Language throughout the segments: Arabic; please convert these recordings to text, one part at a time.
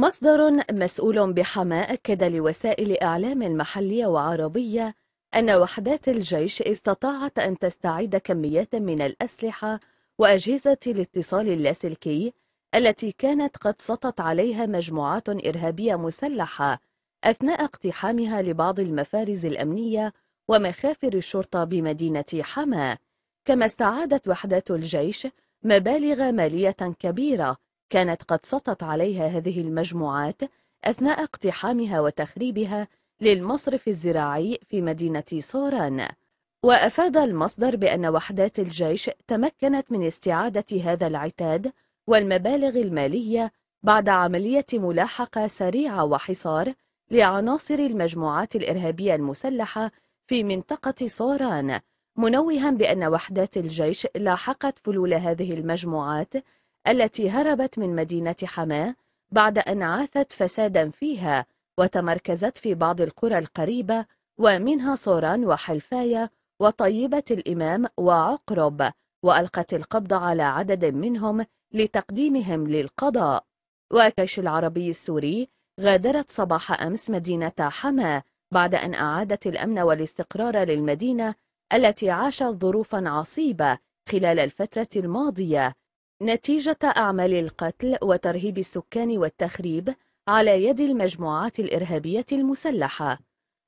مصدر مسؤول بحماة أكد لوسائل إعلام محلية وعربية أن وحدات الجيش استطاعت أن تستعيد كميات من الأسلحة وأجهزة الاتصال اللاسلكي التي كانت قد سطت عليها مجموعات إرهابية مسلحة أثناء اقتحامها لبعض المفارز الأمنية ومخافر الشرطة بمدينة حما كما استعادت وحدات الجيش مبالغ مالية كبيرة كانت قد سطت عليها هذه المجموعات أثناء اقتحامها وتخريبها للمصرف الزراعي في مدينة سوران وأفاد المصدر بأن وحدات الجيش تمكنت من استعادة هذا العتاد والمبالغ المالية بعد عملية ملاحقة سريعة وحصار لعناصر المجموعات الإرهابية المسلحة في منطقة سوران منوها بأن وحدات الجيش لاحقت فلول هذه المجموعات التي هربت من مدينة حماة بعد أن عاثت فسادا فيها وتمركزت في بعض القرى القريبة ومنها صوران وحلفاية وطيبة الإمام وعقرب وألقت القبض على عدد منهم لتقديمهم للقضاء والجيش العربي السوري غادرت صباح أمس مدينة حما بعد أن أعادت الأمن والاستقرار للمدينة التي عاشت ظروفا عصيبة خلال الفترة الماضية نتيجة أعمال القتل وترهيب السكان والتخريب على يد المجموعات الإرهابية المسلحة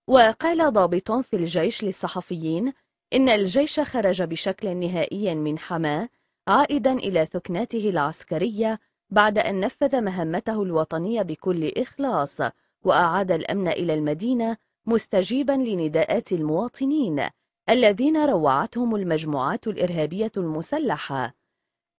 وقال ضابط في الجيش للصحفيين إن الجيش خرج بشكل نهائي من حماه عائدا إلى ثكناته العسكرية بعد أن نفذ مهمته الوطنية بكل إخلاص وأعاد الأمن إلى المدينة مستجيبا لنداءات المواطنين الذين روعتهم المجموعات الإرهابية المسلحة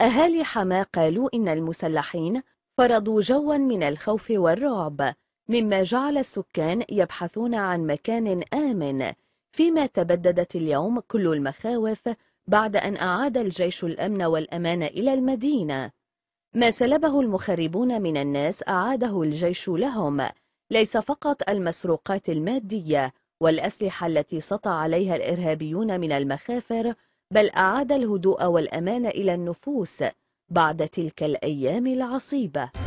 أهالي حما قالوا إن المسلحين فرضوا جوا من الخوف والرعب مما جعل السكان يبحثون عن مكان آمن فيما تبددت اليوم كل المخاوف بعد أن أعاد الجيش الأمن والأمان إلى المدينة ما سلبه المخربون من الناس أعاده الجيش لهم ليس فقط المسروقات المادية والأسلحة التي سطى عليها الإرهابيون من المخافر بل أعاد الهدوء والأمان إلى النفوس بعد تلك الأيام العصيبة